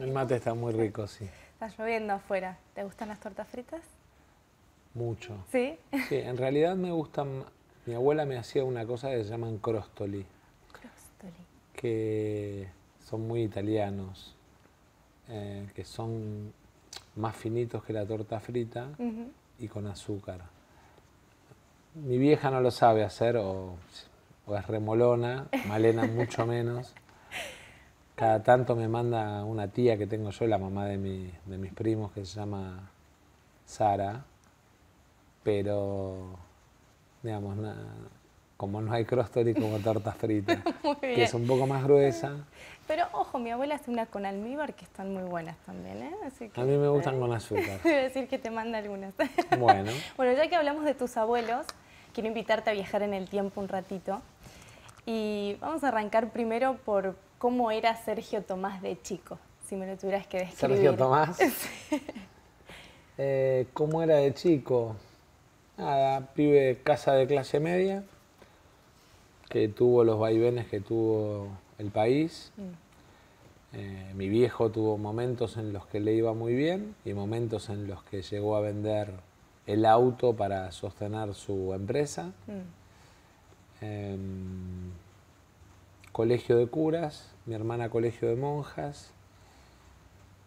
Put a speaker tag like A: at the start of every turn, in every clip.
A: El
B: mate está muy rico, sí.
A: Está lloviendo afuera. ¿Te gustan las tortas fritas? Mucho. ¿Sí?
B: Sí, en realidad me gustan... Mi abuela me hacía una cosa que se llaman crostoli.
C: Crostoli.
B: Que son muy italianos. Eh, que son más finitos que la torta frita y con azúcar. Mi vieja no lo sabe hacer o es remolona, Malena mucho menos. Cada tanto me manda una tía que tengo yo, la mamá de, mis primos, que se llama Sara, pero, digamos, como no hay crostori como tortas fritas, que es un poco más gruesa.
A: Pero ojo, mi abuela hace unas con almíbar que están muy buenas también, ¿eh? a mí me gustan eh, con azúcar. a decir que te manda algunas. Bueno. bueno, ya que hablamos de tus abuelos, quiero invitarte a viajar en el tiempo un ratito. Y vamos a arrancar primero por, ¿Cómo era Sergio Tomás de chico? Si me lo tuvieras que describir. Sergio
B: Tomás. Eh, ¿Cómo era de chico? Nada, pibe casa de clase media, que tuvo los vaivenes que tuvo el país. Mm. Eh, mi viejo tuvo momentos en los que le iba muy bien y momentos en los que llegó a vender el auto para sostener su empresa. Mm. Em, colegio de curas, mi hermana colegio de monjas.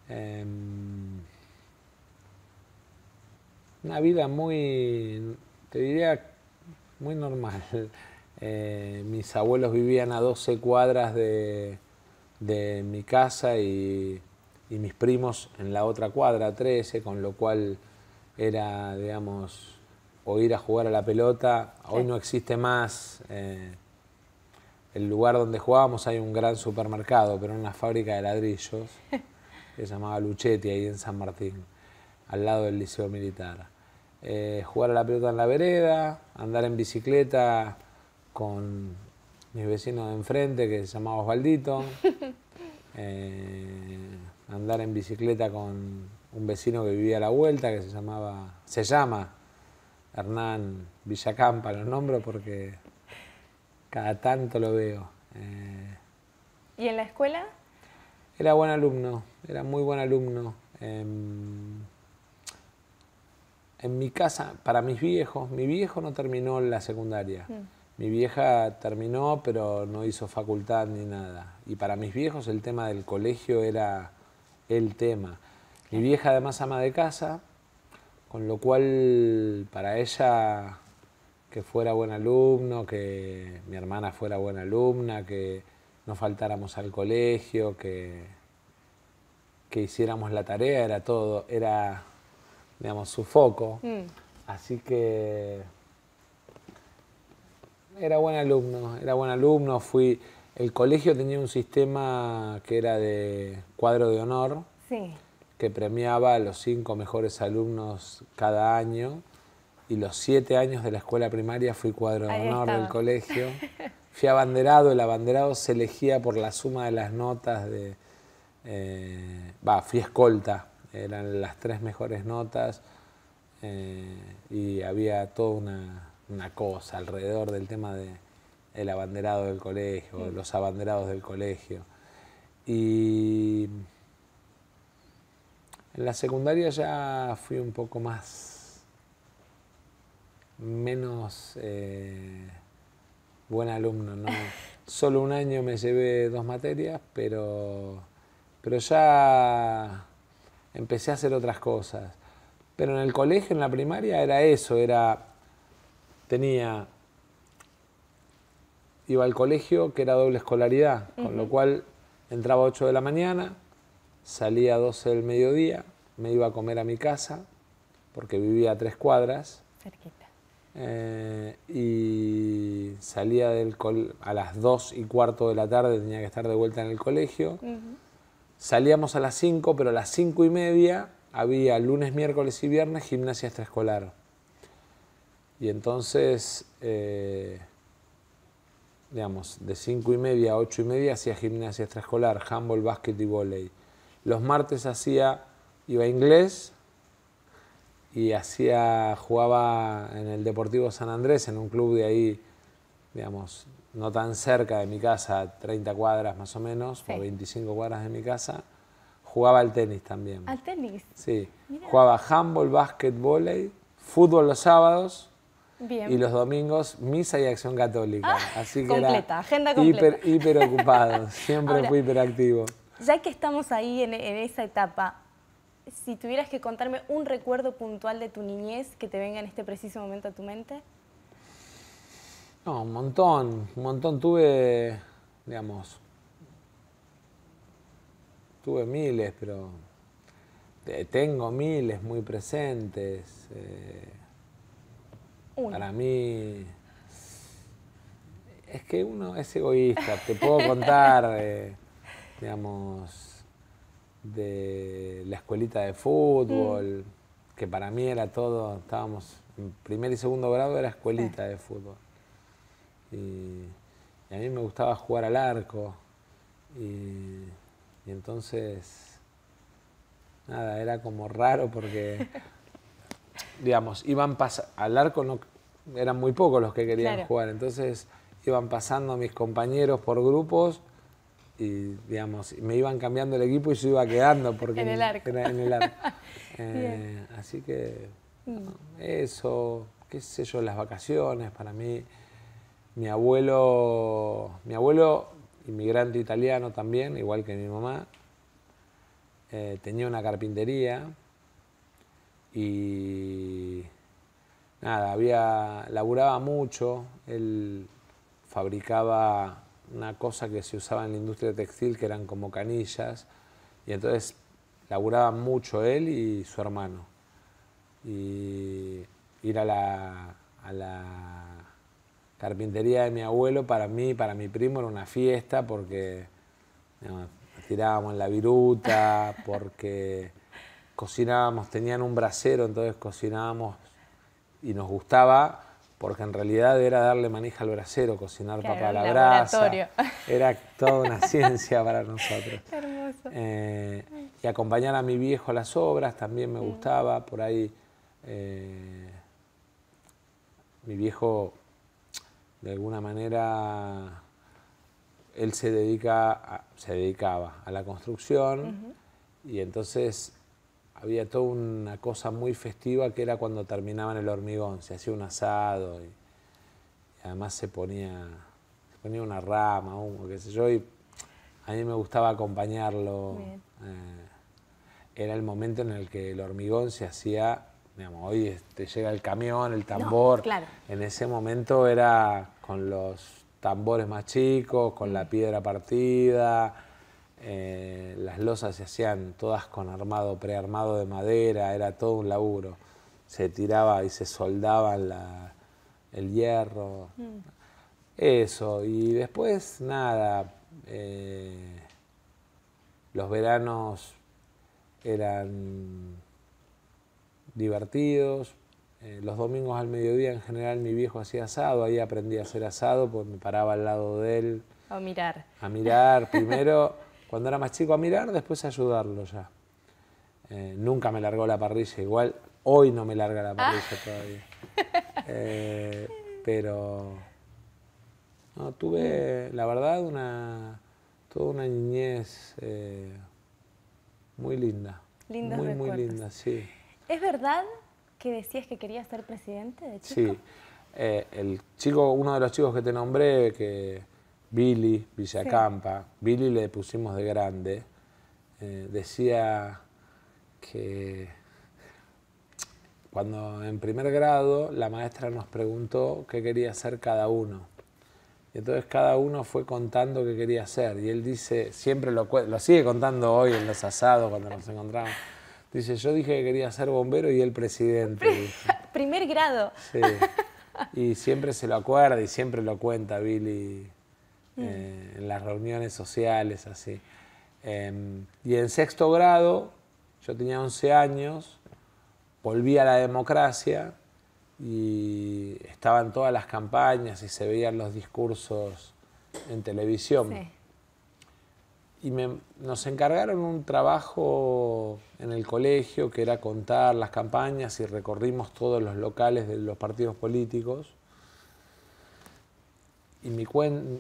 B: Em, una vida muy, te diría, muy normal. Eh, mis abuelos vivían a 12 cuadras de, mi casa y, mis primos en la otra cuadra, 13, con lo cual era, digamos, o ir a jugar a la pelota. Hoy no existe más. Eh, el lugar donde jugábamos hay un gran supermercado, pero una fábrica de ladrillos, que se llamaba Luchetti, ahí en San Martín, al lado del Liceo Militar. Eh, jugar a la pelota en la vereda, andar en bicicleta con mis vecinos de enfrente, que se llamaba Osvaldito, eh, andar en bicicleta con un vecino que vivía a la vuelta, que se llamaba, se llama Hernán Villacampa, lo nombro porque cada tanto lo veo.
A: ¿Y en la escuela? Eh,
B: era buen alumno, era muy buen alumno. Em, en mi casa, para mis viejos, mi viejo no terminó la secundaria. Mm. Mi vieja terminó, pero no hizo facultad ni nada. Y para mis viejos el tema del colegio era el tema. Mi vieja además ama de casa, con lo cual para ella que fuera buen alumno, que mi hermana fuera buena alumna, que no faltáramos al colegio, que, que hiciéramos la tarea, era todo, era, digamos, su foco. Mm. Así que era buen alumno, era buen alumno, fui... El colegio tenía un sistema que era de cuadro de honor, que premiaba a los cinco mejores alumnos cada año y los siete años de la escuela primaria fui cuadro de honor del colegio. Fui abanderado, el abanderado se elegía por la suma de las notas de... Eh, va, fui escolta, eran las tres mejores notas eh, y había toda una, cosa alrededor del tema de el abanderado del colegio, los abanderados del colegio. Y en la secundaria ya fui un poco más menos eh, buen alumno. Solo un año me llevé dos materias, pero, pero ya empecé a hacer otras cosas. Pero en el colegio, en la primaria, era eso, era. tenía. iba al colegio que era doble escolaridad, con lo cual entraba a 8 de la mañana, salía a 12 del mediodía, me iba a comer a mi casa, porque vivía a tres cuadras. Eh, y salía del a las 2 y cuarto de la tarde, tenía que estar de vuelta en el colegio. Salíamos a las 5, pero a las 5 y media había lunes, miércoles y viernes gimnasia extraescolar. Y entonces, eh, digamos, de 5 y media a 8 y media hacía gimnasia extraescolar, handball, básquet y volei. Los martes hacía, iba inglés, y hacía, jugaba en el Deportivo San Andrés, en un club de ahí, digamos, no tan cerca de mi casa, 30 cuadras más o menos, o 25 cuadras de mi casa, jugaba al tenis también. ¿Al tenis? Sí. Jugaba handball, básquet, volei, fútbol los sábados. Bien. Y los domingos, misa y acción católica. Ah, Así que completa,
A: agenda completa.
B: Hiper, hiper Siempre fui hiperactivo.
A: Ya que estamos ahí en, en esa etapa, si tuvieras que contarme un recuerdo puntual de tu niñez que te venga en este preciso momento a tu mente.
B: No, un montón, un montón. Tuve, digamos, tuve miles, pero tengo miles muy presentes. Eh, para mí, es que uno es egoísta, te puedo contar, eh, digamos, de la escuelita de fútbol, mm. que para mí era todo, estábamos en primer y segundo grado, era escuelita de fútbol. Y, a mí me gustaba jugar al arco. Y, entonces, nada, era como raro porque, digamos, iban al arco no, eran muy pocos los que querían jugar, entonces iban pasando mis compañeros por grupos y digamos, me iban cambiando el equipo y yo iba quedando porque en el arco. en el arco. Eh, así que mm. eso, qué sé yo, las vacaciones para mí. Mi abuelo, mi abuelo, inmigrante italiano también, igual que mi mamá, eh, tenía una carpintería y nada, había, laburaba mucho, él fabricaba una cosa que se usaba en la industria textil que eran como canillas y entonces laburaban mucho él y su hermano. Y ir a la, a la carpintería de mi abuelo para mí, para mi primo era una fiesta porque tirábamos la viruta, porque cocinábamos, tenían un brasero, entonces cocinábamos y nos gustaba porque en realidad era darle manija al brasero, cocinar claro, la brasa. Era toda una ciencia para nosotros. Eh, y acompañar a mi viejo a las obras también me gustaba. Por ahí eh, mi viejo, de alguna manera, él se, dedica se dedicaba a la construcción y entonces había toda una cosa muy festiva que era cuando terminaban el hormigón, se hacía un asado y, además se ponía, ponía una rama, humo, qué sé yo, y a mí me gustaba acompañarlo. Eh, era el momento en el que el hormigón se hacía, digamos, hoy te llega el camión, el tambor. En ese momento era con los tambores más chicos, con mm. la piedra partida eh, las losas se hacían todas con armado, prearmado de madera, era todo un laburo. Se tiraba y se soldaba el hierro. Mm. Eso, y después nada, eh, los veranos eran divertidos. Eh, los domingos al mediodía en general mi viejo hacía asado, ahí aprendí a hacer asado, porque me paraba al lado de él. A mirar. A mirar primero cuando era más chico a mirar, después a ayudarlo ya. Eh, nunca me largó la parrilla, igual hoy no me larga la parrilla ah. todavía. Eh, pero tuve, la verdad, una, toda una niñez eh, muy linda.
A: muy, muy linda, sí. ¿Es verdad que decías que querías ser presidente de chico?
B: Sí. el chico, uno de los chicos que te nombré, que Billy Villacampa, Billy le pusimos de grande, eh, decía que cuando en primer grado la maestra nos preguntó qué quería hacer cada uno. Y entonces cada uno fue contando qué quería hacer. Y él dice, siempre lo, lo sigue contando hoy en los asados cuando nos encontramos. Dice, yo dije que quería ser bombero y el presidente.
A: primer grado.
B: Sí. Y siempre se lo acuerda y siempre lo cuenta Billy eh, en las reuniones sociales, así. Em, y en sexto grado, yo tenía 11 años, volví a la democracia y estaban todas las campañas y se veían los discursos en televisión. Y nos encargaron un trabajo en el colegio que era contar las campañas y recorrimos todos los locales de los partidos políticos y mi,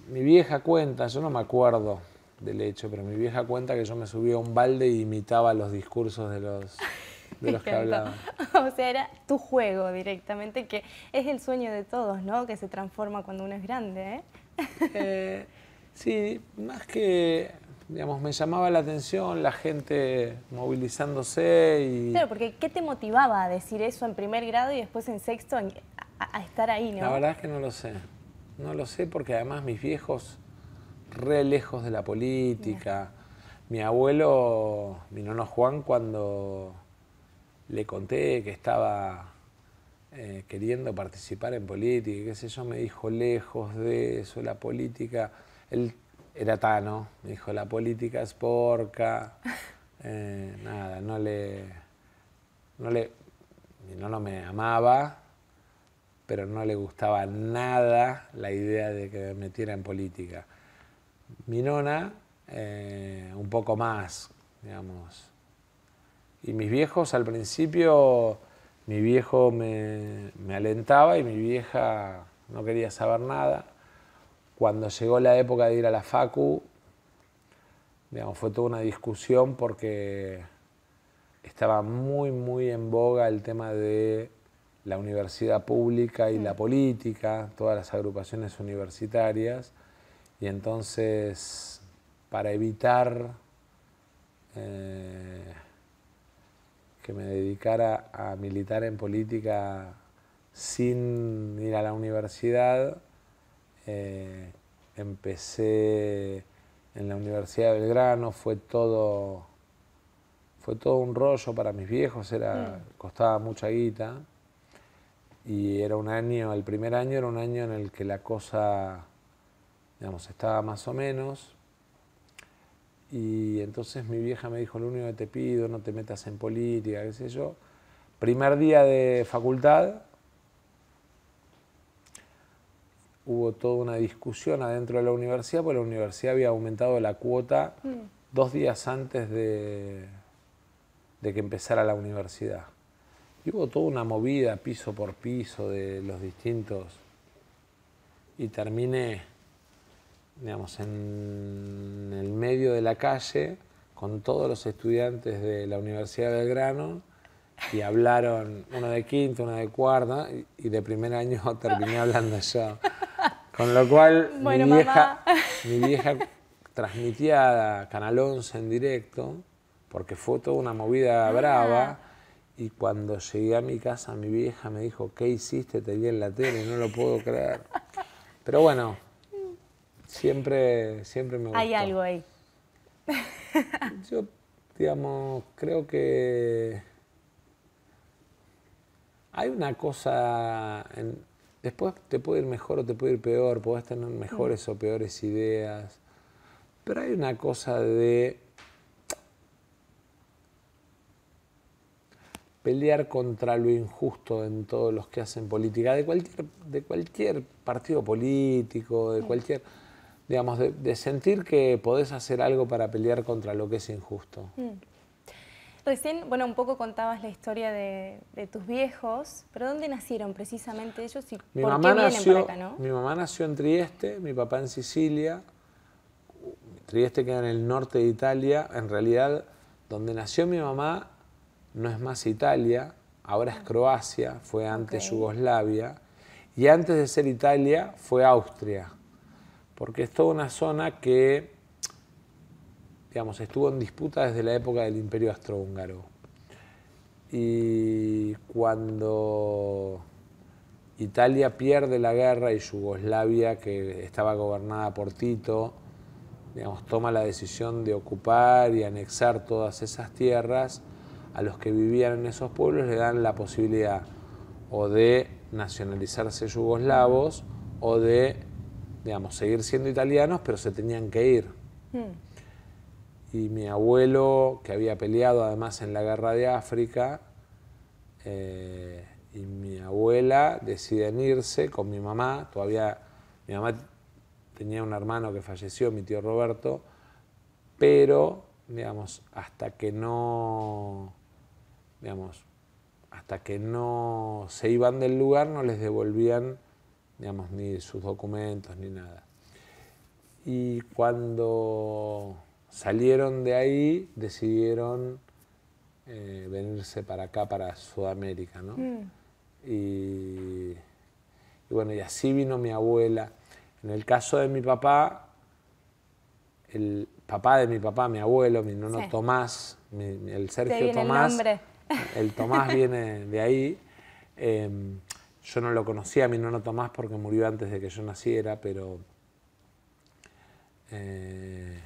B: mi vieja cuenta, yo no me acuerdo del hecho, pero mi vieja cuenta que yo me subía a un balde y imitaba los discursos de los, los que hablaban.
A: O sea, era tu juego directamente, que es el sueño de todos, ¿no? Que se transforma cuando uno es grande, ¿eh?
B: ¿eh? sí, más que digamos, me llamaba la atención la gente movilizándose y... Claro,
A: porque ¿qué te motivaba a decir eso en primer grado y después en sexto a, a estar ahí, no? La
B: verdad es que no lo sé. No lo sé porque además mis viejos re lejos de la política. Mi abuelo, mi nono Juan, cuando le conté que estaba eh, queriendo participar en política, qué sé yo, me dijo lejos de eso, la política. Él era Tano, me dijo, la política es porca. Eh, nada, no le. No le. Mi nono me amaba, pero no le gustaba nada la idea de que me metiera en política. Mi nona, eh, un poco más, digamos. Y mis viejos al principio, mi viejo me, me alentaba y mi vieja no quería saber nada. Cuando llegó la época de ir a la facu, digamos, fue toda una discusión porque estaba muy, muy en boga el tema de la universidad pública y la mm. política, todas las agrupaciones universitarias, y entonces para evitar eh, que me dedicara a militar en política sin ir a la universidad, eh, empecé en la Universidad de Belgrano, fue todo, fue todo un rollo para mis viejos, era, mm. costaba mucha guita y era un año, el primer año era un año en el que la cosa, digamos, estaba más o menos. Y entonces mi vieja me dijo, lo único que te pido, no te metas en política, qué sé yo. Primer día de facultad, hubo toda una discusión adentro de la universidad, porque la universidad había aumentado la cuota mm. dos días antes de, de que empezara la universidad. Y hubo toda una movida piso por piso de los distintos. Y terminé, digamos, en el medio de la calle con todos los estudiantes de la Universidad de Belgrano y hablaron uno de quinto, uno de cuarta, y de primer año terminé hablando yo. Con lo cual mi, vieja, mi, transmitía a Canal 11 en directo porque fue toda una movida brava y cuando llegué a mi casa, mi vieja me dijo, ¿qué hiciste? Te vi en la tele, no lo puedo creer. Pero bueno, siempre, siempre me gustó. Hay
A: algo ahí. Yo,
B: digamos, creo que hay una cosa, después te puede ir mejor o te puede ir peor, podés tener mejores o peores ideas, pero hay una cosa de pelear contra lo injusto en todos los que hacen política, de cualquier, de cualquier partido político, de cualquier, digamos, de, sentir que podés hacer algo para pelear contra lo que es injusto.
A: Mm. Recién, bueno, un poco contabas la historia de, tus viejos, pero ¿dónde nacieron precisamente ellos y por qué vienen para
B: Mi mamá nació en Trieste, mi papá en Sicilia. Trieste queda en el norte de Italia, en realidad, donde nació mi mamá no es más Italia, ahora es ah. Croacia, fue antes Yugoslavia, y antes de ser Italia fue Austria, porque es toda una zona que, digamos, estuvo en disputa desde la época del Imperio Austrohúngaro. Y cuando Italia pierde la guerra y Yugoslavia, que estaba gobernada por Tito, digamos, toma la decisión de ocupar y anexar todas esas tierras, a los que vivían en esos pueblos le dan la posibilidad o de nacionalizarse yugoslavos o de, digamos, seguir siendo italianos, pero se tenían que ir. Hmm. Y mi abuelo, que había peleado además en la guerra de África, eh, y mi abuela deciden irse con mi mamá, todavía mi mamá tenía un hermano que falleció, mi tío Roberto, pero, digamos, hasta que no digamos, hasta que no se iban del lugar no les devolvían, digamos, ni sus documentos ni nada. Y cuando salieron de ahí decidieron eh, venirse para acá, para Sudamérica, ¿no? Mm. Y, bueno, y así vino mi abuela. En el caso de mi papá, el papá de mi papá, mi abuelo, mi nono Tomás, el Sergio Tomás, el Tomás viene de ahí. Em, yo no lo conocía a mi nono Tomás porque murió antes de que yo naciera, pero eh,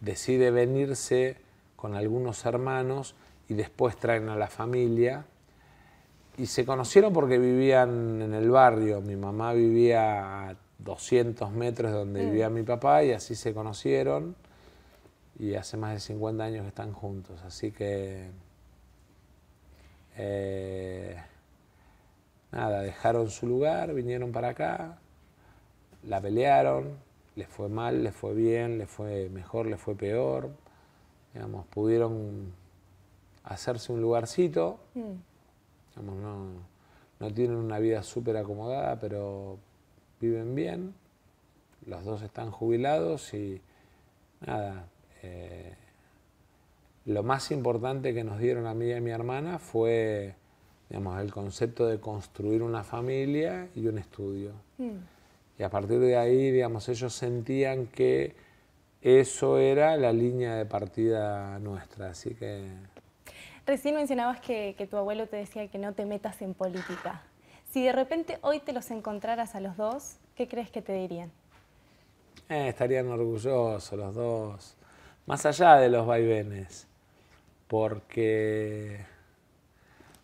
B: decide venirse con algunos hermanos y después traen a la familia. Y se conocieron porque vivían en el barrio. Mi mamá vivía a 200 metros de donde mm. vivía mi papá y así se conocieron. Y hace más de 50 años que están juntos. Así que eh, nada, dejaron su lugar, vinieron para acá, la pelearon, les fue mal, les fue bien, les fue mejor, les fue peor. Digamos, pudieron hacerse un lugarcito. Mm. Digamos, no, no tienen una vida súper acomodada, pero viven bien. Los dos están jubilados y nada. Eh, lo más importante que nos dieron a mí y a mi hermana fue digamos, el concepto de construir una familia y un estudio. Mm. Y a partir de ahí, digamos, ellos sentían que eso era la línea de partida nuestra, así que...
A: Recién mencionabas que, tu abuelo te decía que no te metas en política. Si de repente hoy te los encontraras a los dos, ¿qué crees que te dirían?
B: Eh, estarían orgullosos los dos, más allá de los vaivenes porque,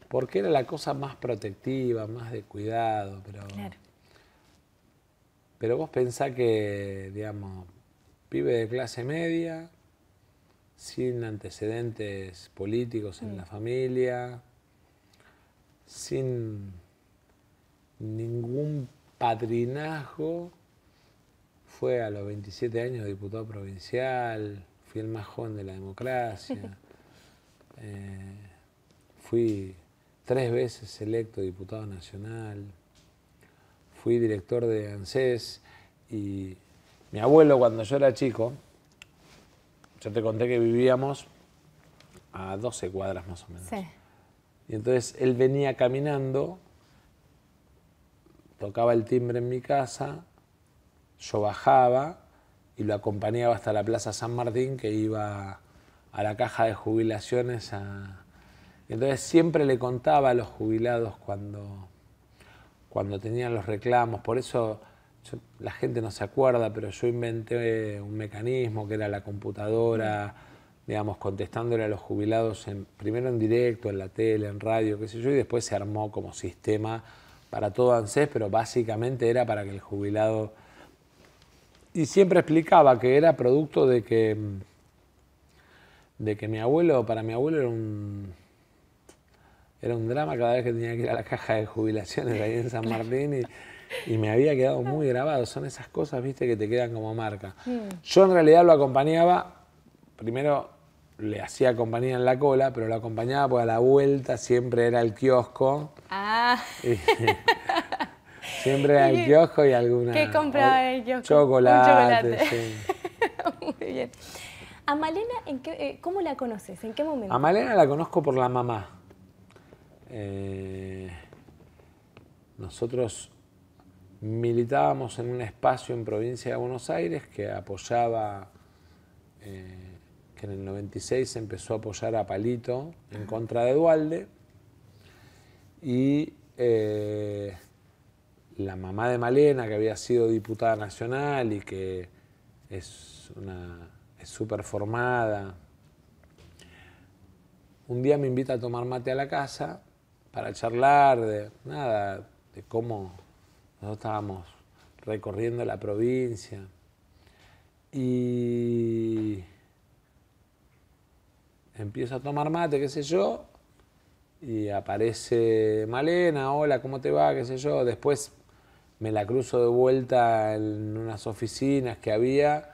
B: porque era la cosa más protectiva, más de cuidado, pero... Pero vos pensás que, digamos, pibe de clase media, sin antecedentes políticos en mm. la familia, sin ningún padrinazgo, fue a los 27 años diputado provincial, fui el más joven de la democracia. Eh, fui tres veces electo diputado nacional, fui director de ANSES y mi abuelo cuando yo era chico, yo te conté que vivíamos a 12 cuadras más o menos. Y entonces él venía caminando, tocaba el timbre en mi casa, yo bajaba y lo acompañaba hasta la Plaza San Martín que iba a la caja de jubilaciones. Entonces siempre le contaba a los jubilados cuando, cuando tenían los reclamos. Por eso la gente no se acuerda, pero yo inventé un mecanismo que era la computadora, digamos, contestándole a los jubilados en, primero en directo, en la tele, en radio, qué sé yo, y después se armó como sistema para todo ANSES, pero básicamente era para que el jubilado... Y siempre explicaba que era producto de que mm, de que mi abuelo, para mi abuelo era un, era un drama cada vez que tenía que ir a la caja de jubilaciones ahí en San Martín y, me había quedado muy grabado. Son esas cosas, viste, que te quedan como marca. Yo en realidad lo acompañaba, primero le hacía compañía en la cola, pero lo acompañaba porque a la vuelta siempre era el kiosco. Ah. siempre era el kiosco y alguna... ¿Qué compraba
A: en el kiosco? Chocolate. Muy bien. ¿A Malena eh, cómo la conoces? ¿En qué momento? A Malena
B: la conozco por la mamá. Eh, nosotros militábamos en un espacio en provincia de Buenos Aires que apoyaba, eh, que en el 96 empezó a apoyar a Palito en contra de Dualde. Y la mamá de Malena, que había sido diputada nacional y que es una es súper formada. Un día me invita a tomar mate a la casa para charlar de nada, de cómo nosotros estábamos recorriendo la provincia. Y empiezo a tomar mate, qué sé yo, y aparece Malena, hola, ¿cómo te va? qué sé yo. Después me la cruzo de vuelta en unas oficinas que había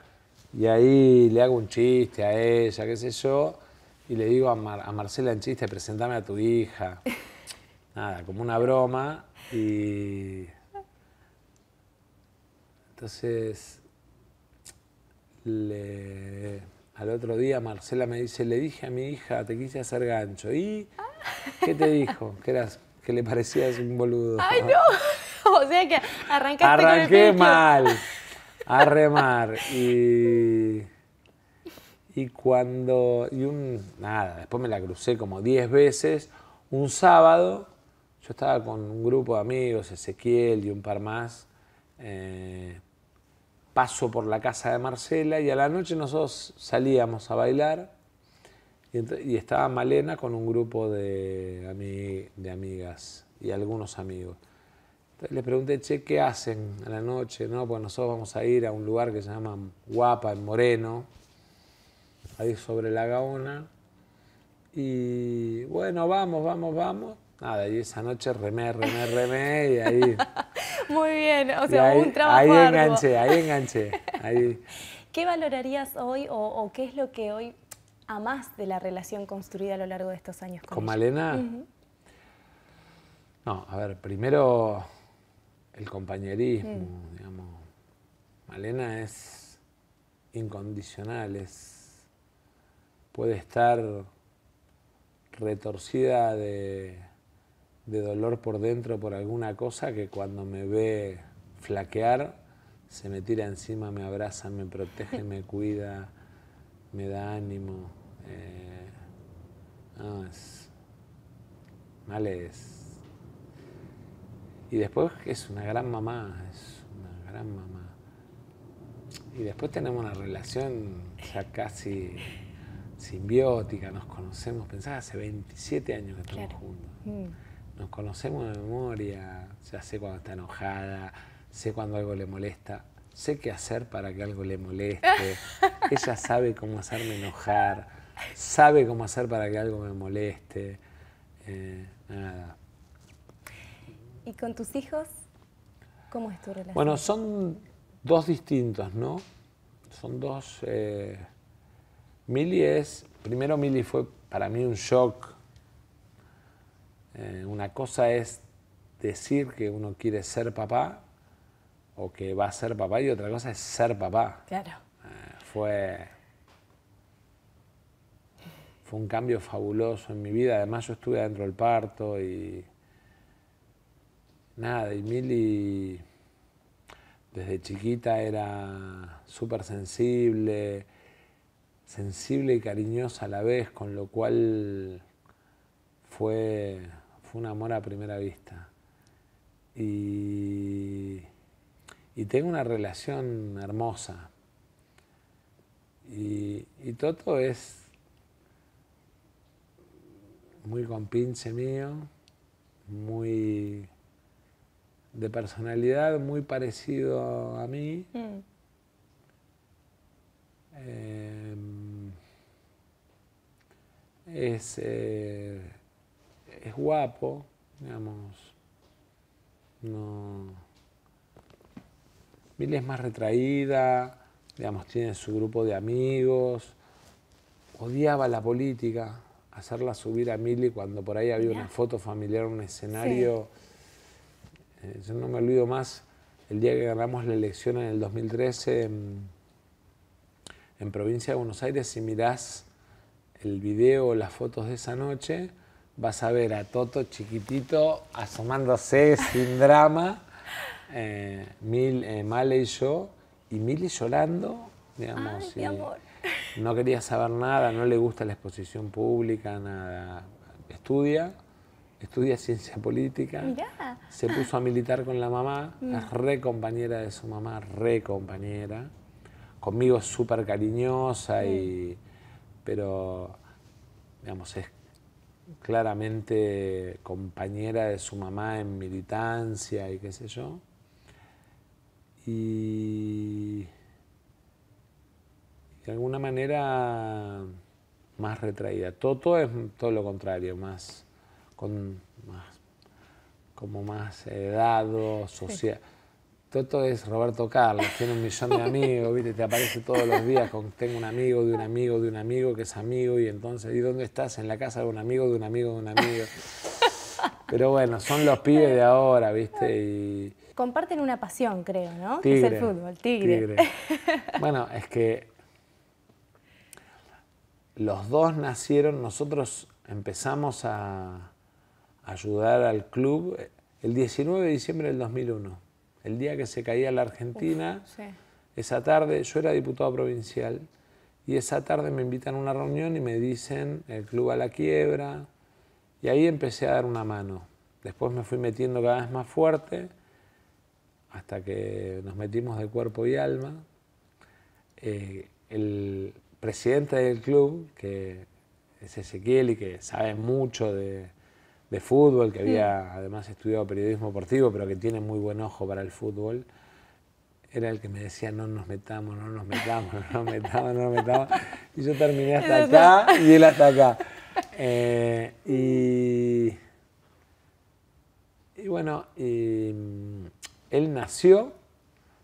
B: y ahí le hago un chiste a ella, qué sé yo, y le digo a, Marcela en chiste, presentame a tu hija. Nada, como una broma. Y entonces, al otro día Marcela me dice, le dije a mi hija, te quise hacer gancho. ¿Y qué te dijo? Que, eras, que le parecías un boludo. ¡Ay, no!
A: O sea que arrancaste Arranqué mal
B: a remar y, cuando, y un, nada, después me la crucé como diez veces, un sábado, yo estaba con un grupo de amigos, Ezequiel y un par más, eh, paso por la casa de Marcela y a la noche nosotros salíamos a bailar y, estaba Malena con un grupo de amigas y algunos amigos. Entonces le pregunté, che, ¿qué hacen a la noche? No, pues nosotros vamos a ir a un lugar que se llama Guapa, en Moreno, ahí sobre la Gaona. Y bueno, vamos, vamos, vamos. Nada, y esa noche remé, remé, remé y ahí...
A: Muy bien, o sea, un trabajo Ahí enganché, ahí
B: enganché.
A: ¿Qué valorarías hoy o, qué es lo que hoy amás de la relación construida a lo largo de estos años con ¿Con Malena?
B: No, a ver, primero el compañerismo, digamos. Malena es incondicional, puede estar retorcida de, dolor por dentro por alguna cosa que cuando me ve flaquear se me tira encima, me abraza, me protege, me cuida, me da ánimo. Eh, no, es, Male es y después es una gran mamá, es una gran mamá. Y después tenemos una relación ya casi simbiótica, nos conocemos, pensaba hace 27 años que estamos juntos. Mm. Nos conocemos de memoria, ya sé cuando está enojada, sé cuando algo le molesta, sé qué hacer para que algo le moleste, ella sabe cómo hacerme enojar, sabe cómo hacer para que algo me moleste. Eh,
A: ¿Y con tus hijos? ¿Cómo es tu relación? Bueno,
B: son dos distintos, ¿no? Son dos... Eh... Mili es... Primero Mili fue para mí un shock. Eh, una cosa es decir que uno quiere ser papá o que va a ser papá y otra cosa es ser papá.
C: Claro. Eh,
B: fue, fue un cambio fabuloso en mi vida. Además yo estuve adentro del parto y Nada, y Mili desde chiquita era súper sensible, sensible y cariñosa a la vez, con lo cual fue, fue un amor a primera vista. Y, tengo una relación hermosa. Y, y Toto es muy compinche mío, muy de personalidad muy parecido a mí. Mm. Em, es, eh, es guapo, digamos. No. es más retraída, digamos, tiene su grupo de amigos. Odiaba la política, hacerla subir a Mili cuando por ahí había una foto familiar, un escenario. Eh, yo no me olvido más el día que ganamos la elección en el 2013 en, provincia de Buenos Aires. Si mirás el video o las fotos de esa noche, vas a ver a Toto chiquitito asomándose sin drama, eh, Mil, eh, Male y yo, y Mili llorando, digamos. No quería saber nada, no le gusta la exposición pública, nada. Estudia estudia ciencia política. Se puso a militar con la mamá, mm. es re compañera de su mamá, re compañera. Conmigo es súper cariñosa y. Pero, es claramente compañera de su mamá en militancia y qué sé yo. Y. De alguna manera más retraída. todo es todo lo contrario, más con más, como más edad social. todo Toto es Roberto Carlos, tiene un millón de amigos, ¿viste? te aparece todos los días con tengo un amigo de un amigo de un amigo que es amigo y entonces, ¿y dónde estás? En la casa de un amigo de un amigo de un amigo. Pero bueno, son los pibes de ahora, ¿viste? Y...
A: Comparten una pasión, creo, ¿no? que es el fútbol, tigre. tigre.
B: Bueno, es que los dos nacieron, nosotros empezamos a ayudar al club el 19 de diciembre del 2001, el día que se caía la Argentina. Esa tarde, yo era diputado provincial, y esa tarde me invitan a una reunión y me dicen el club a la quiebra, y ahí empecé a dar una mano. Después me fui metiendo cada vez más fuerte, hasta que nos metimos de cuerpo y alma. Eh, el presidente del club, que es Ezequiel y que sabe mucho de, fútbol, que había mm. además estudiado periodismo deportivo, pero que tiene muy buen ojo para el fútbol, era el que me decía no nos metamos, no nos metamos, no nos metamos, no metamos. Y yo terminé hasta acá y él hasta acá. Eh, y, y, bueno, mm, él nació,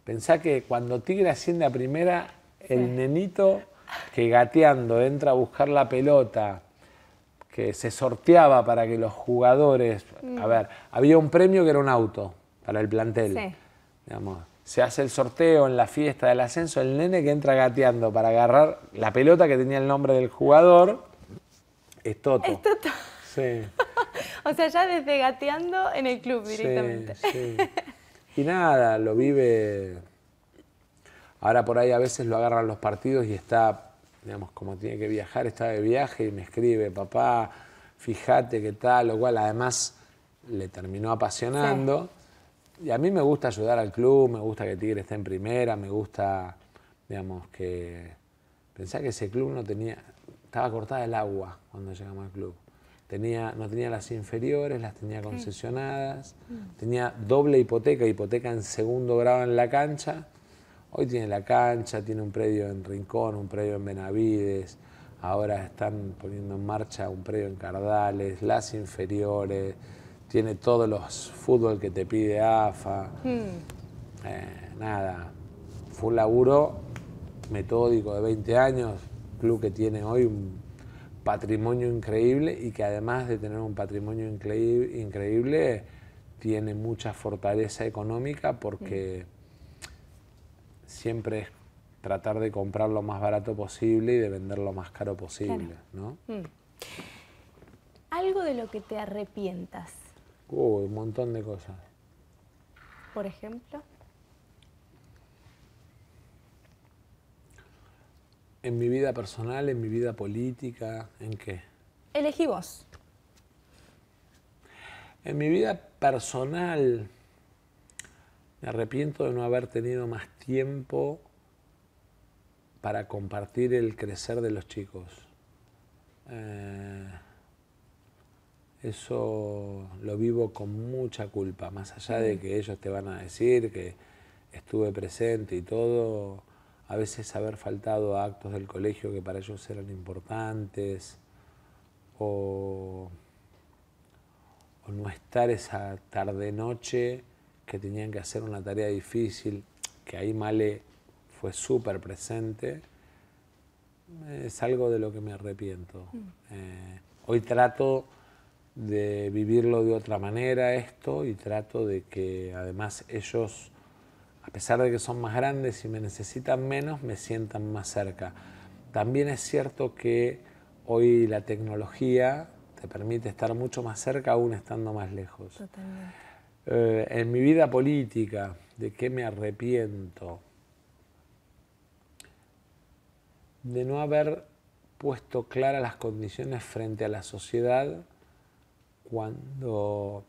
B: pensá que cuando Tigre asciende a primera, el nenito que gateando entra a buscar la pelota que se sorteaba para que los jugadores, mm. a ver, había un premio que era un auto para el plantel. se hace el sorteo en la fiesta del ascenso, el nene que entra gateando para agarrar la pelota que tenía el nombre del jugador es Toto. Es Toto. Sí.
A: o sea, ya desde gateando en el club directamente.
B: Y nada, lo vive. Ahora por ahí a veces lo agarran los partidos y está digamos, como tiene que viajar, está de viaje y me escribe, papá, fíjate qué tal, lo cual además le terminó apasionando. Y a mí me gusta ayudar al club, me gusta que Tigre esté en primera, me gusta, digamos, que... Pensá que ese club no tenía, estaba cortada el agua cuando llegamos al club. Tenía, no tenía las inferiores, las tenía concesionadas, mm. tenía doble hipoteca, hipoteca en segundo grado en la cancha Hoy tiene la cancha, tiene un predio en Rincón, un predio en Benavides, ahora están poniendo en marcha un predio en Cardales, las inferiores, tiene todos los fútbol que te pide AFA.
C: Hmm.
B: Eh, nada, fue un laburo metódico de 20 años, club que tiene hoy un patrimonio increíble y que además de tener un patrimonio increíble, tiene mucha fortaleza económica porque hmm siempre es tratar de comprar lo más barato posible y de vender lo más caro posible, ¿no?
A: Mm. Algo de lo que te arrepientas.
B: Uy, uh, un montón de cosas.
A: Por ejemplo.
B: En mi vida personal, en mi vida política, ¿en qué?
A: Elegí vos.
B: En mi vida personal, me arrepiento de no haber tenido más tiempo para compartir el crecer de los chicos. Eh, eso lo vivo con mucha culpa, más allá de que ellos te van a decir que estuve presente y todo, a veces haber faltado a actos del colegio que para ellos eran importantes, o no estar esa tarde-noche que tenían que hacer una tarea difícil, que ahí Male fue súper presente, es algo de lo que me arrepiento. Mm. Eh, hoy trato de vivirlo de otra manera esto y trato de que además ellos, a pesar de que son más grandes y me necesitan menos, me sientan más cerca. También es cierto que hoy la tecnología te permite estar mucho más cerca aún estando más lejos. Eh, en mi vida política, ¿de qué me arrepiento? De no haber puesto claras las condiciones frente a la sociedad cuando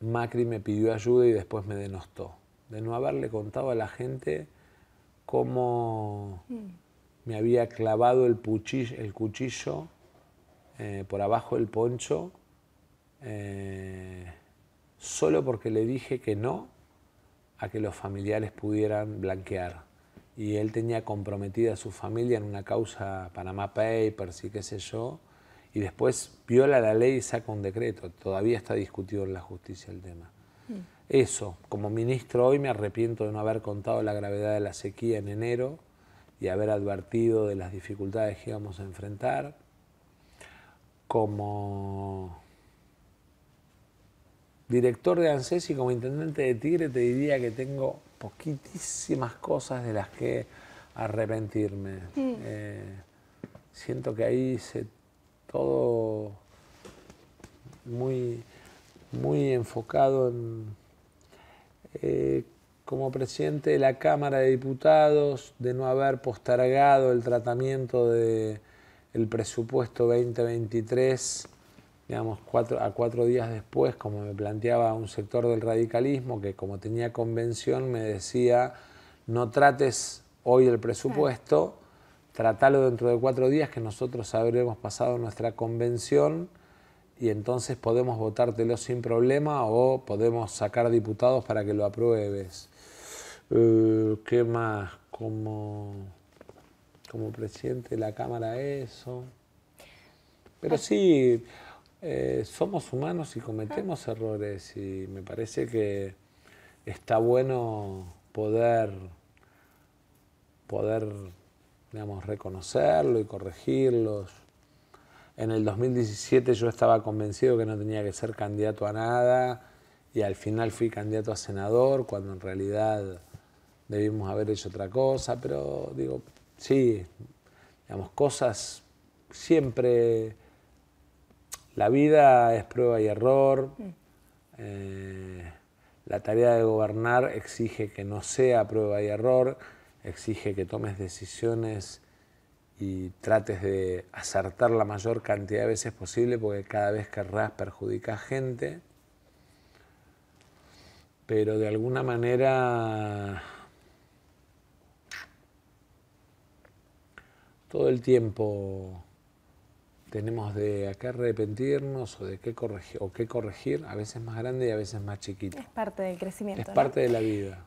B: Macri me pidió ayuda y después me denostó. De no haberle contado a la gente cómo mm. me había clavado el, cuchillo eh, por abajo del poncho. Eh, solo porque le dije que no a que los familiares pudieran blanquear. Y él tenía comprometida a su familia en una causa Panama Papers y qué sé yo, y después viola la ley y saca un decreto. Todavía está discutido en la justicia el tema. Mm. Eso, como ministro hoy me arrepiento de no haber contado la gravedad de la sequía en enero y haber advertido de las dificultades que íbamos a enfrentar. Como director de ANSES y como intendente de Tigre te diría que tengo poquitísimas cosas de las que arrepentirme. Eh, siento que ahí hice todo muy, muy enfocado en, eh, como presidente de la Cámara de Diputados, de no haber postergado el tratamiento del el presupuesto 2023 digamos, cuatro, a cuatro días después, como me planteaba un sector del radicalismo que como tenía convención me decía, no trates hoy el presupuesto, tratalo dentro de cuatro días que nosotros habremos pasado nuestra convención y entonces podemos votártelo sin problema o podemos sacar diputados para que lo apruebes. Eh, ¿Qué más? Como, como presidente de la Cámara eso. Pero ah. sí, eh, somos humanos y cometemos errores y me parece que está bueno poder, poder reconocerlo y corregirlos. En el 2017 yo estaba convencido que no tenía que ser candidato a nada y al final fui candidato a senador cuando en realidad debimos haber hecho otra cosa, pero digo, sí, digamos, cosas siempre la vida es prueba y error. Eh, la tarea de gobernar exige que no sea prueba y error, exige que tomes decisiones y trates de acertar la mayor cantidad de veces posible porque cada vez que querrás a gente. Pero de alguna manera todo el tiempo tenemos de a qué arrepentirnos o de qué corregir, o qué corregir, a veces más grande y a veces más chiquito. Es
A: parte del crecimiento. Es parte
B: de la vida.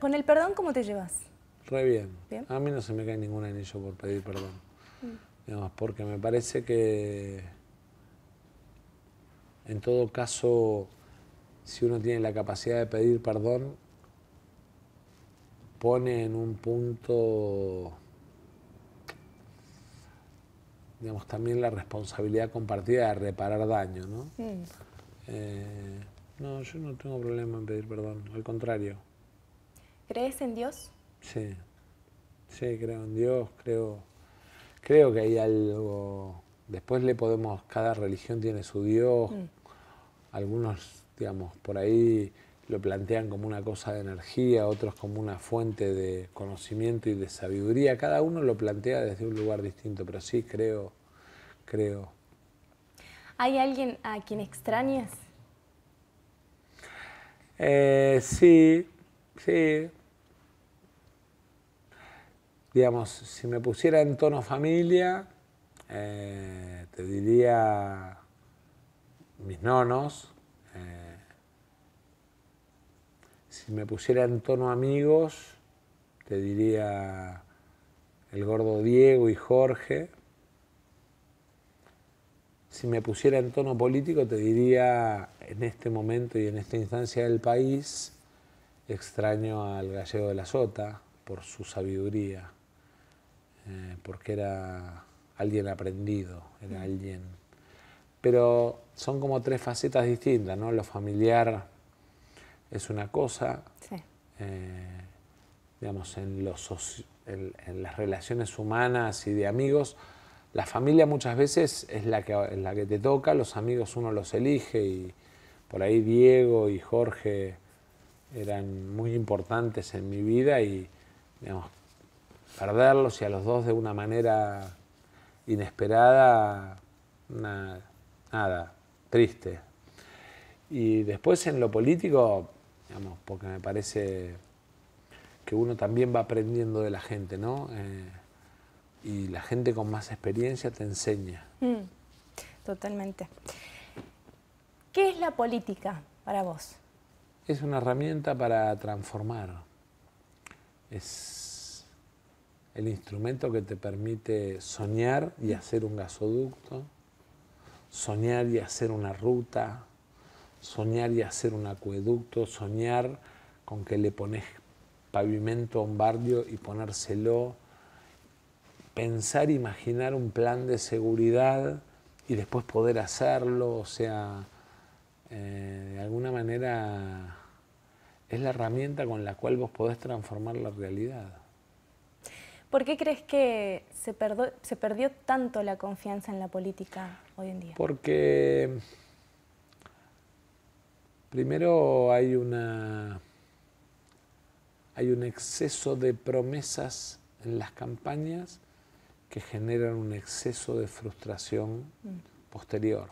A: ¿Con el perdón cómo te llevas?
B: Re bien. A mí no se me cae ningún anillo por pedir perdón. Mm. porque me parece que en todo caso, si uno tiene la capacidad de pedir perdón, pone en un punto digamos, también la responsabilidad compartida de reparar daño, ¿no? Eh, no, yo no tengo problema en pedir perdón, al contrario.
A: ¿Crees en Dios?
B: Sí, sí, creo en Dios, creo, creo que hay algo... Después le podemos, cada religión tiene su Dios, mm. algunos, digamos, por ahí lo plantean como una cosa de energía, otros como una fuente de conocimiento y de sabiduría. Cada uno lo plantea desde un lugar distinto, pero sí creo, creo.
A: ¿Hay alguien a quien extrañas?
B: Eh, sí, sí. Digamos, si me pusiera en tono familia, eh, te diría mis nonos. Eh, si me pusiera en tono amigos, te diría el gordo Diego y Jorge. Si me pusiera en tono político, te diría en este momento y en esta instancia del país, extraño al gallego de la Sota por su sabiduría, eh, porque era alguien aprendido, era alguien. Pero son como tres facetas distintas, ¿no? Lo familiar es una cosa, eh, digamos, en, los, en, las relaciones humanas y de amigos, la familia muchas veces es la que, la que te toca, los amigos uno los elige y por ahí Diego y Jorge eran muy importantes en mi vida y, digamos, perderlos y a los dos de una manera inesperada, nada, triste. Y después en lo político, porque me parece que uno también va aprendiendo de la gente, ¿no? Eh, y la gente con más experiencia te enseña.
A: Mm, totalmente. ¿Qué es la política para vos?
B: Es una herramienta para transformar. Es el instrumento que te permite soñar y mm. hacer un gasoducto, soñar y hacer una ruta, soñar y hacer un acueducto, soñar con que le pones pavimento a un barrio y ponérselo, pensar, imaginar un plan de seguridad y después poder hacerlo, o sea, eh, de alguna manera es la herramienta con la cual vos podés transformar la realidad.
A: ¿Por qué crees que se, se perdió tanto la confianza en la política hoy en día? Porque
B: Primero hay una hay un exceso de promesas en las campañas que generan un exceso de frustración mm. posterior.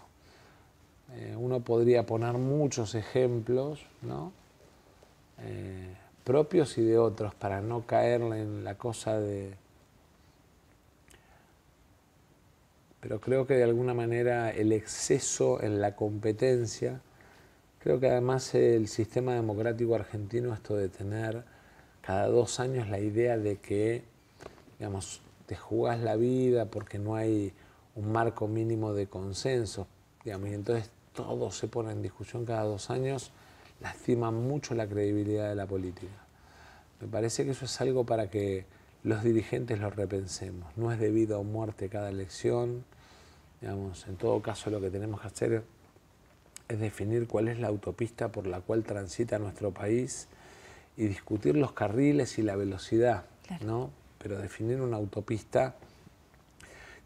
B: Eh, uno podría poner muchos ejemplos, ¿no? Eh, propios y de otros, para no caer en la cosa de... Pero creo que de alguna manera el exceso en la competencia Creo que además el sistema democrático argentino, esto de tener cada dos años la idea de que, digamos, te jugás la vida porque no hay un marco mínimo de consenso, digamos, y entonces todo se pone en discusión cada dos años, lastima mucho la credibilidad de la política. Me parece que eso es algo para que los dirigentes lo repensemos. No es de vida o muerte cada elección, digamos, en todo caso lo que tenemos que hacer es, es definir cuál es la autopista por la cual transita nuestro país y discutir los carriles y la velocidad, ¿no? Pero definir una autopista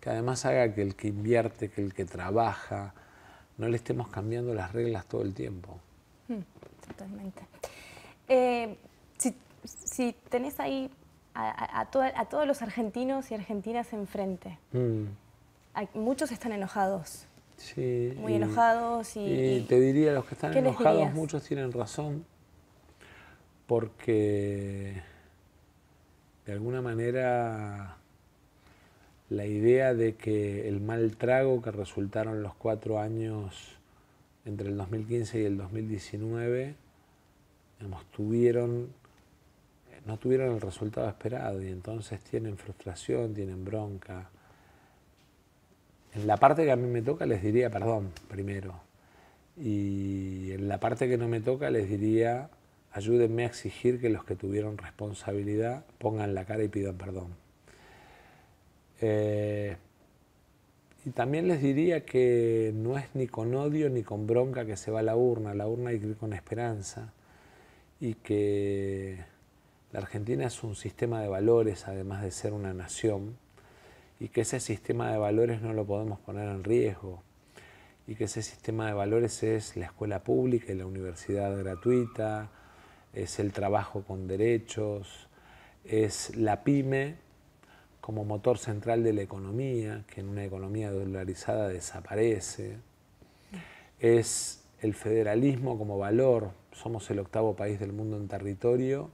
B: que además haga que el que invierte, que el que trabaja, no le estemos cambiando las reglas todo el tiempo.
A: Mm, totalmente. Eh, si, tenés ahí a, todos los argentinos y argentinas enfrente, mm. muchos están enojados,
B: muy enojados. Y, te diría, los que están enojados, muchos tienen razón, porque de alguna manera la idea de que el mal trago que resultaron los cuatro años entre el 2015 y el 2019, digamos, tuvieron, no tuvieron el resultado esperado y entonces tienen frustración, tienen bronca en la parte que a mí me toca les diría perdón primero. Y en la parte que no me toca les diría ayúdenme a exigir que los que tuvieron responsabilidad pongan la cara y pidan perdón. Eh, y también les diría que no es ni con odio ni con bronca que se va a la urna, la urna hay que ir con esperanza y que la Argentina es un sistema de valores, además de ser una nación, y que ese sistema de valores no lo podemos poner en riesgo y que ese sistema de valores es la escuela pública y la universidad gratuita, es el trabajo con derechos, es la pyme como motor central de la economía, que en una economía dolarizada desaparece, es el federalismo como valor, somos el octavo país del mundo en territorio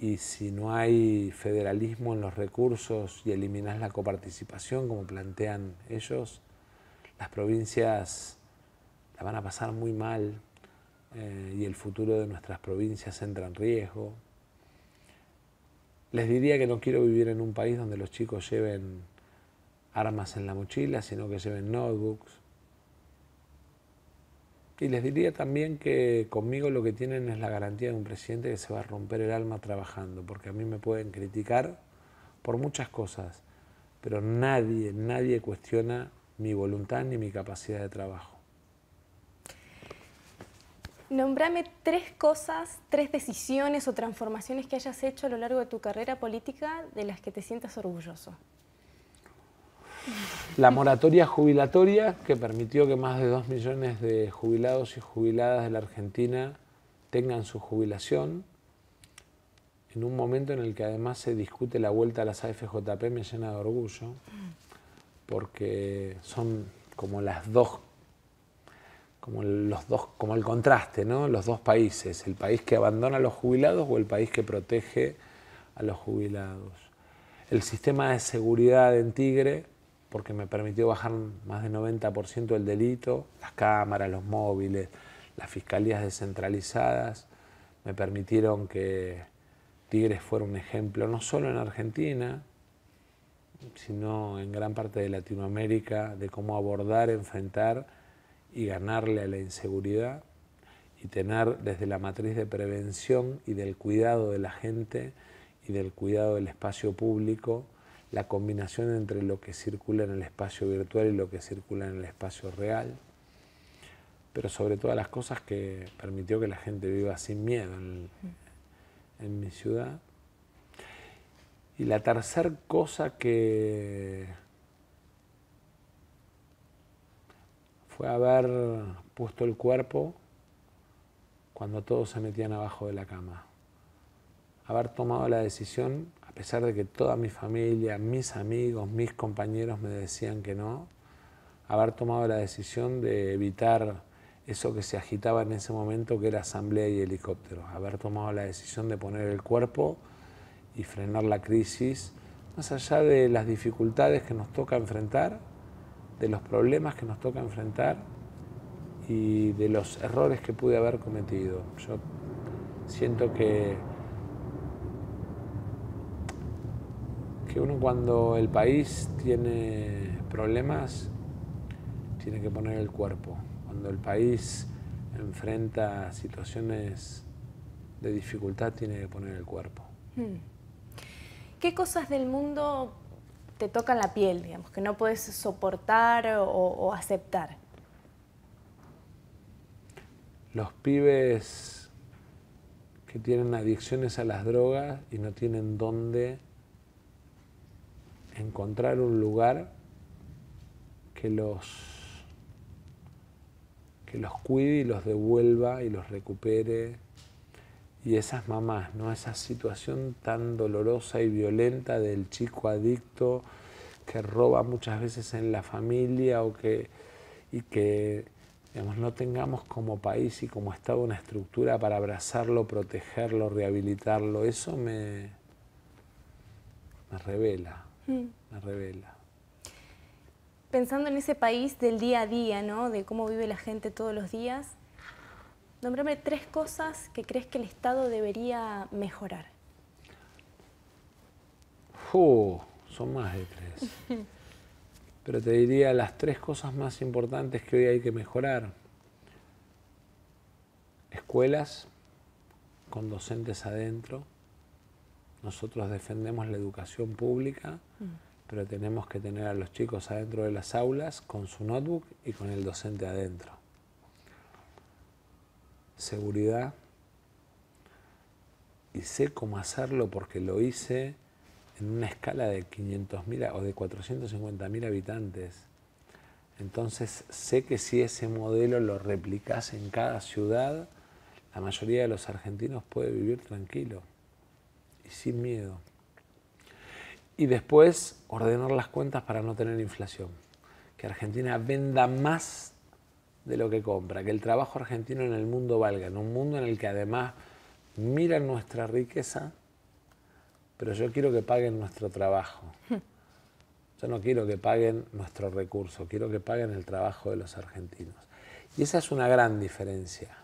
B: y si no hay federalismo en los recursos y eliminas la coparticipación, como plantean ellos, las provincias la van a pasar muy mal eh, y el futuro de nuestras provincias entra en riesgo. Les diría que no quiero vivir en un país donde los chicos lleven armas en la mochila, sino que lleven notebooks, y les diría también que conmigo lo que tienen es la garantía de un presidente que se va a romper el alma trabajando, porque a mí me pueden criticar por muchas cosas, pero nadie, nadie cuestiona mi voluntad ni mi capacidad de trabajo.
A: Nombrame tres cosas, tres decisiones o transformaciones que hayas hecho a lo largo de tu carrera política de las que te sientas orgulloso.
B: La moratoria jubilatoria, que permitió que más de 2 millones de jubilados y jubiladas de la Argentina tengan su jubilación, en un momento en el que además se discute la vuelta a las AFJP, me llena de orgullo, porque son como las dos como los dos, como el contraste, Los dos países, el país que abandona a los jubilados o el país que protege a los jubilados. El sistema de seguridad en Tigre porque me permitió bajar más del 90% del delito, las cámaras, los móviles, las fiscalías descentralizadas, me permitieron que Tigres fuera un ejemplo, no solo en Argentina, sino en gran parte de Latinoamérica, de cómo abordar, enfrentar y ganarle a la inseguridad y tener desde la matriz de prevención y del cuidado de la gente y del cuidado del espacio público la combinación entre lo que circula en el espacio virtual y lo que circula en el espacio real, pero sobre todas las cosas que permitió que la gente viva sin miedo en, mi ciudad. Y la tercera cosa que fue haber puesto el cuerpo cuando todos se metían abajo de la cama. Haber tomado la decisión pesar de que toda mi familia, mis amigos, mis compañeros me decían que no, haber tomado la decisión de evitar eso que se agitaba en ese momento, que era asamblea y helicóptero, haber tomado la decisión de poner el cuerpo y frenar la crisis, más allá de las dificultades que nos toca enfrentar, de los problemas que nos toca enfrentar y de los errores que pude haber cometido. Yo siento que que uno cuando el país tiene problemas, tiene que poner el cuerpo. Cuando el país enfrenta situaciones de dificultad, tiene que poner el cuerpo.
A: Hmm. ¿Qué cosas del mundo te tocan la piel, digamos, que no puedes soportar o, o aceptar?
B: Los pibes que tienen adicciones a las drogas y no tienen dónde encontrar un lugar que los, que los cuide y los devuelva y los recupere. Y esas mamás, ¿no? Esa situación tan dolorosa y violenta del chico adicto que roba muchas veces en la familia o que, y que no tengamos como país y como Estado una estructura para abrazarlo, protegerlo, rehabilitarlo, eso me, me revela la revela.
A: Pensando en ese país del día a día, ¿no? De cómo vive la gente todos los días, nombrame tres cosas que crees que el Estado debería mejorar.
B: son más de tres. Pero te diría las tres cosas más importantes que hoy hay que mejorar. Escuelas con docentes adentro, nosotros defendemos la educación pública, mm. pero tenemos que tener a los chicos adentro de las aulas con su notebook y con el docente adentro. Seguridad. Y sé cómo hacerlo porque lo hice en una escala de 500.000 o de 450.000 habitantes. Entonces sé que si ese modelo lo replicas en cada ciudad, la mayoría de los argentinos puede vivir tranquilo sin miedo. Y después ordenar las cuentas para no tener inflación. Que Argentina venda más de lo que compra, que el trabajo argentino en el mundo valga, en un mundo en el que además miran nuestra riqueza, pero yo quiero que paguen nuestro trabajo. Yo no quiero que paguen nuestro recurso, quiero que paguen el trabajo de los argentinos. Y esa es una gran diferencia.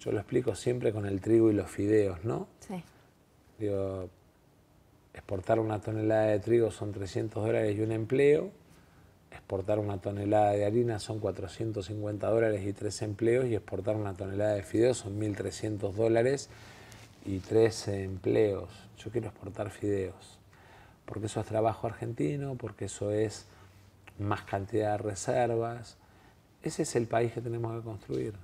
B: Yo lo explico siempre con el trigo y los fideos, ¿no? Sí. Digo, exportar una tonelada de trigo son 300 dólares y un empleo, exportar una tonelada de harina son 450 dólares y tres empleos, y exportar una tonelada de fideos son 1.300 dólares y tres empleos. Yo quiero exportar fideos, porque eso es trabajo argentino, porque eso es más cantidad de reservas. Ese es el país que tenemos que construir.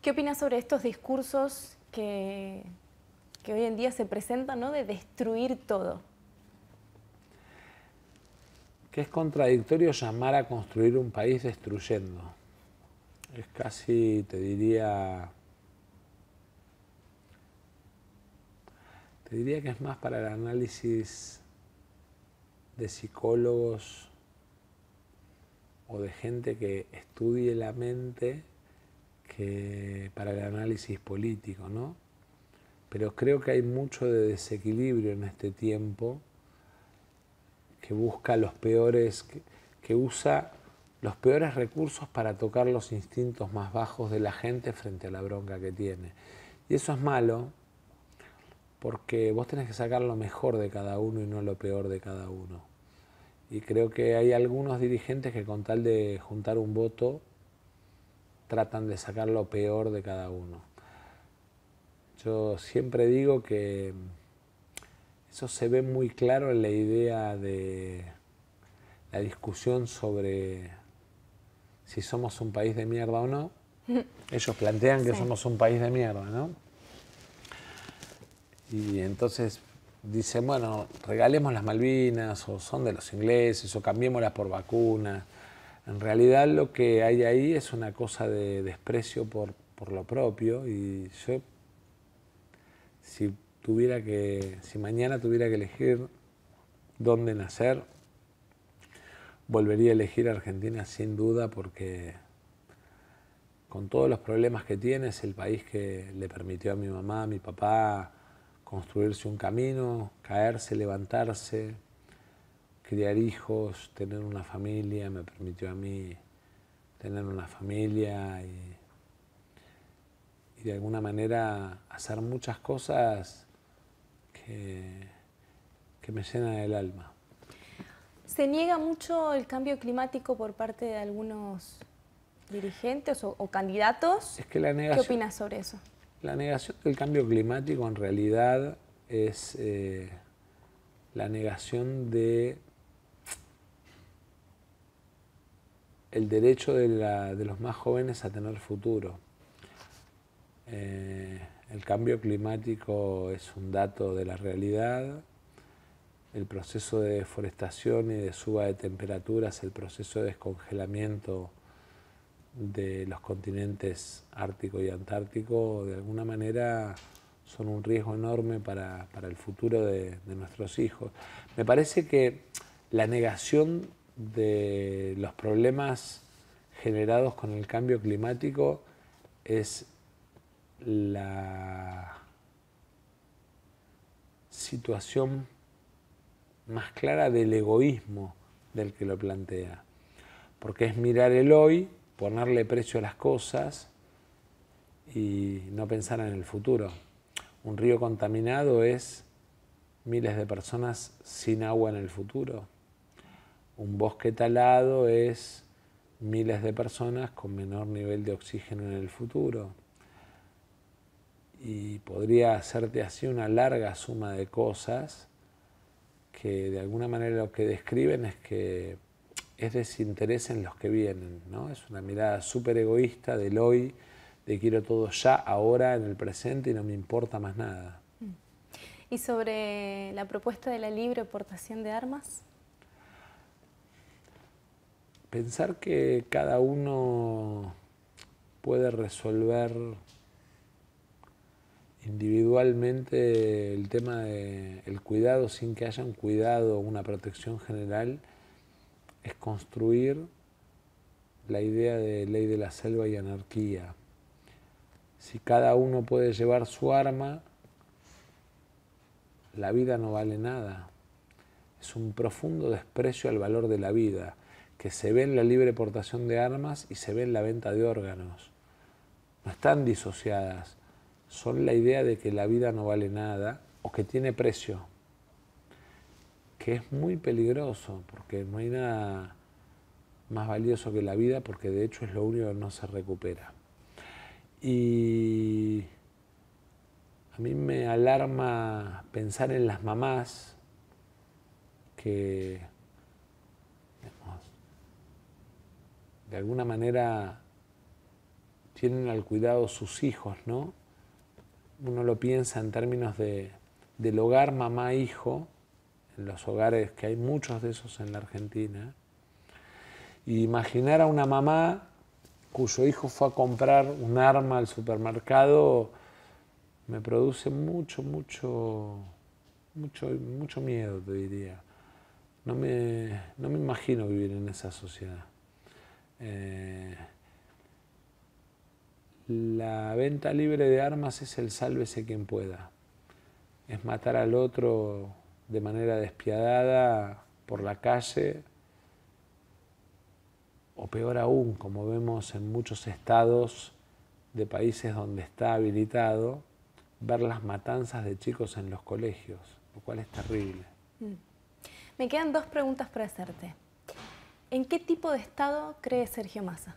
A: ¿Qué opinas sobre estos discursos que que hoy en día se presenta, ¿no? De destruir todo.
B: Que es contradictorio llamar a construir un país destruyendo. Es casi, te diría, te diría que es más para el análisis de psicólogos o de gente que estudie la mente que para el análisis político, ¿no? pero creo que hay mucho de desequilibrio en este tiempo que busca los peores, que, usa los peores recursos para tocar los instintos más bajos de la gente frente a la bronca que tiene. Y eso es malo porque vos tenés que sacar lo mejor de cada uno y no lo peor de cada uno. Y creo que hay algunos dirigentes que con tal de juntar un voto tratan de sacar lo peor de cada uno. Yo siempre digo que eso se ve muy claro en la idea de la discusión sobre si somos un país de mierda o no. Ellos plantean que somos un país de mierda, ¿no? Y entonces dicen, bueno, regalemos las Malvinas o son de los ingleses o cambiémoslas por vacunas. En realidad lo que hay ahí es una cosa de desprecio por, por lo propio y yo si tuviera que, si mañana tuviera que elegir dónde nacer, volvería a elegir Argentina sin duda porque con todos los problemas que tiene es el país que le permitió a mi mamá, a mi papá construirse un camino, caerse, levantarse, criar hijos, tener una familia, me permitió a mí tener una familia y y de alguna manera hacer muchas cosas que, me llenan el alma.
A: ¿Se niega mucho el cambio climático por parte de algunos dirigentes o, candidatos? Es que la negación, ¿Qué opinas sobre eso?
B: La negación del cambio climático en realidad es eh, la negación de el derecho de, de los más jóvenes a tener futuro. Eh, el cambio climático es un dato de la realidad. El proceso de deforestación y de suba de temperaturas, el proceso de descongelamiento de los continentes ártico y antártico, de alguna manera son un riesgo enorme para, el futuro de, de nuestros hijos. Me parece que la negación de los problemas generados con el cambio climático es la situación más clara del egoísmo del que lo plantea. Porque es mirar el hoy, ponerle precio a las cosas y no pensar en el futuro. Un río contaminado es miles de personas sin agua en el futuro. Un bosque talado es miles de personas con menor nivel de oxígeno en el futuro y podría hacerte así una larga suma de cosas que de alguna manera lo que describen es que es desinterés en los que vienen, ¿no? Es una mirada súper egoísta del hoy, de quiero todo ya, ahora, en el presente y no me importa más nada.
A: Mm. ¿Y sobre la propuesta de la libre portación de armas?
B: Pensar que cada uno puede resolver individualmente el tema del cuidado sin que haya un cuidado, una protección general, es construir la idea de ley de la selva y anarquía. Si cada uno puede llevar su arma, la vida no vale nada. Es un profundo desprecio al valor de la vida, que se ve en la libre portación de armas y se ve en la venta de órganos. No están disociadas son la idea de que la vida no vale nada o que tiene precio, que es muy peligroso porque no hay nada más valioso que la vida porque de hecho es lo único que no se recupera. Y a mí me alarma pensar en las mamás que de alguna manera tienen al cuidado sus hijos, ¿no? uno lo piensa en términos de, del hogar mamá-hijo, en los hogares que hay muchos de esos en la Argentina, y imaginar a una mamá cuyo hijo fue a comprar un arma al supermercado me produce mucho, mucho, mucho, mucho miedo, te diría. No me, no me imagino vivir en esa sociedad. Eh, la venta libre de armas es el sálvese quien pueda. Es matar al otro de manera despiadada por la calle o peor aún, como vemos en muchos estados de países donde está habilitado, ver las matanzas de chicos en los colegios, lo cual es terrible.
A: Mm. Me quedan dos preguntas para hacerte. ¿En qué tipo de estado cree Sergio Massa?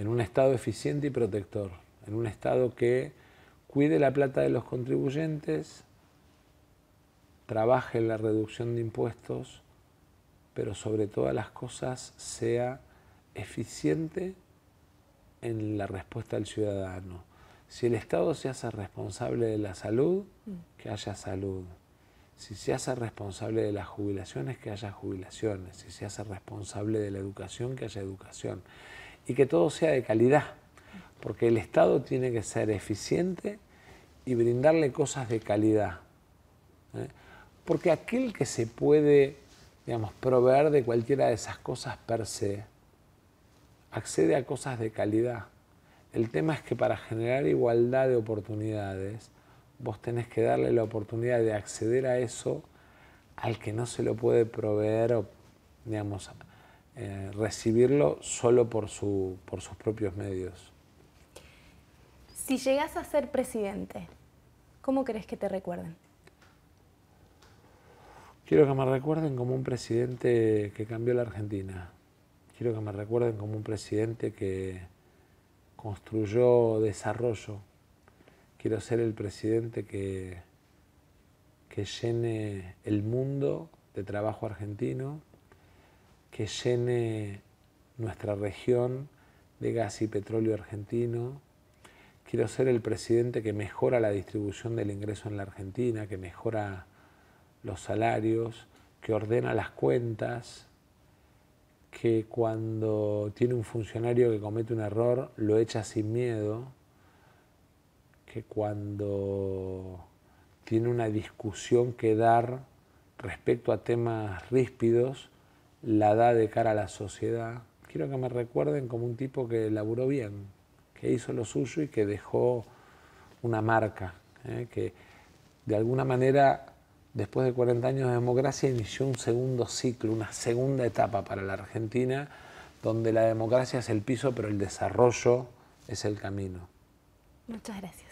B: en un Estado eficiente y protector, en un Estado que cuide la plata de los contribuyentes, trabaje en la reducción de impuestos, pero sobre todas las cosas sea eficiente en la respuesta al ciudadano. Si el Estado se hace responsable de la salud, mm. que haya salud. Si se hace responsable de las jubilaciones, que haya jubilaciones. Si se hace responsable de la educación, que haya educación y que todo sea de calidad, porque el Estado tiene que ser eficiente y brindarle cosas de calidad. ¿eh? Porque aquel que se puede, digamos, proveer de cualquiera de esas cosas per se, accede a cosas de calidad. El tema es que para generar igualdad de oportunidades, vos tenés que darle la oportunidad de acceder a eso al que no se lo puede proveer, o digamos, eh, recibirlo solo por, sus propios medios.
A: Si llegas a ser presidente, ¿cómo crees que te recuerden?
B: Quiero que me recuerden como un presidente que cambió la Argentina. Quiero que me recuerden como un presidente que construyó desarrollo. Quiero ser el presidente que, que llene el mundo de trabajo argentino, que llene nuestra región de gas y petróleo argentino. Quiero ser el presidente que mejora la distribución del ingreso en la Argentina, que mejora los salarios, que ordena las cuentas, que cuando tiene un funcionario que comete un error lo echa sin miedo, que cuando tiene una discusión que dar respecto a temas ríspidos la da de cara a la sociedad. Quiero que me recuerden como un tipo que laburó bien, que hizo lo suyo y que dejó una marca, ¿eh? que de alguna manera, después de 40 años de democracia, inició un segundo ciclo, una segunda etapa para la Argentina, donde la democracia es el piso, pero el desarrollo es el camino.
A: Muchas gracias.